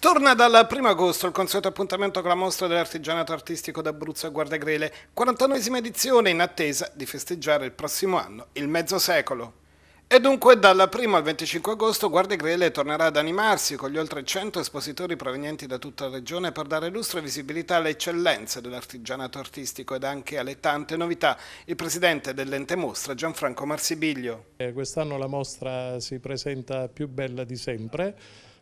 Torna dal 1 agosto il consueto appuntamento con la mostra dell'artigianato artistico d'Abruzzo a Guardagrele, 49esima edizione in attesa di festeggiare il prossimo anno il mezzo secolo. E dunque dal 1 al 25 agosto Guardagrele tornerà ad animarsi con gli oltre 100 espositori provenienti da tutta la regione per dare lustro e visibilità alle eccellenze dell'artigianato artistico ed anche alle tante novità. Il presidente dell'ente mostra Gianfranco Marsibiglio. Eh, Quest'anno la mostra si presenta più bella di sempre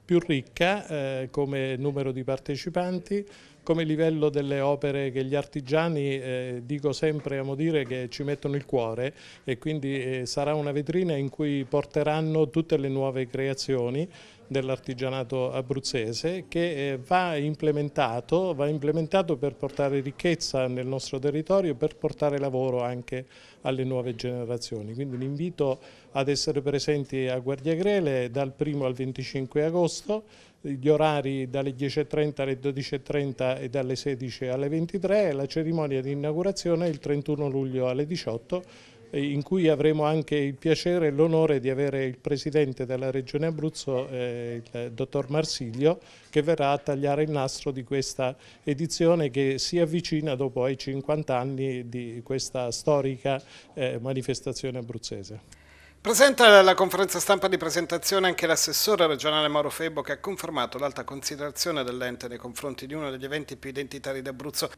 più ricca eh, come numero di partecipanti, come livello delle opere che gli artigiani, eh, dico sempre, amo dire, che ci mettono il cuore e quindi eh, sarà una vetrina in cui porteranno tutte le nuove creazioni dell'artigianato abruzzese che eh, va implementato, va implementato per portare ricchezza nel nostro territorio e per portare lavoro anche alle nuove generazioni. Quindi l'invito ad essere presenti a Guardiagrele dal 1 al 25 agosto, gli orari dalle 10.30 alle 12.30 e dalle 16 alle 23, la cerimonia di inaugurazione il 31 luglio alle 18 in cui avremo anche il piacere e l'onore di avere il Presidente della Regione Abruzzo, eh, il Dottor Marsilio, che verrà a tagliare il nastro di questa edizione che si avvicina dopo ai 50 anni di questa storica eh, manifestazione abruzzese. Presenta alla conferenza stampa di presentazione anche l'assessore regionale Mauro Febo che ha confermato l'alta considerazione dell'ente nei confronti di uno degli eventi più identitari d'Abruzzo,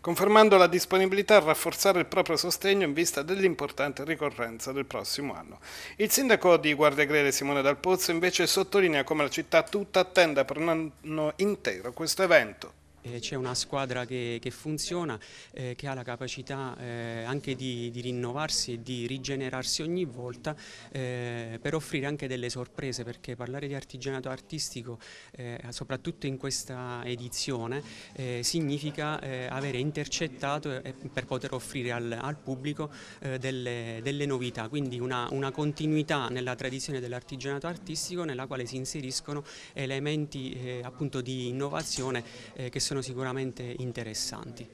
confermando la disponibilità a rafforzare il proprio sostegno in vista dell'importante ricorrenza del prossimo anno. Il sindaco di Guardiagrele Simone Dal Pozzo invece sottolinea come la città tutta attenda per un anno intero questo evento. Eh, c'è una squadra che, che funziona, eh, che ha la capacità eh, anche di, di, rinnovarsi e di rigenerarsi ogni volta eh, per offrire anche delle sorprese perché parlare di artigianato artistico eh, soprattutto in questa edizione eh, significa avere intercettato per poter offrire al, al pubblico delle, delle, novità, quindi una, una continuità nella tradizione dell'artigianato artistico nella quale si inseriscono elementi appunto di innovazione che sono sono sicuramente interessanti.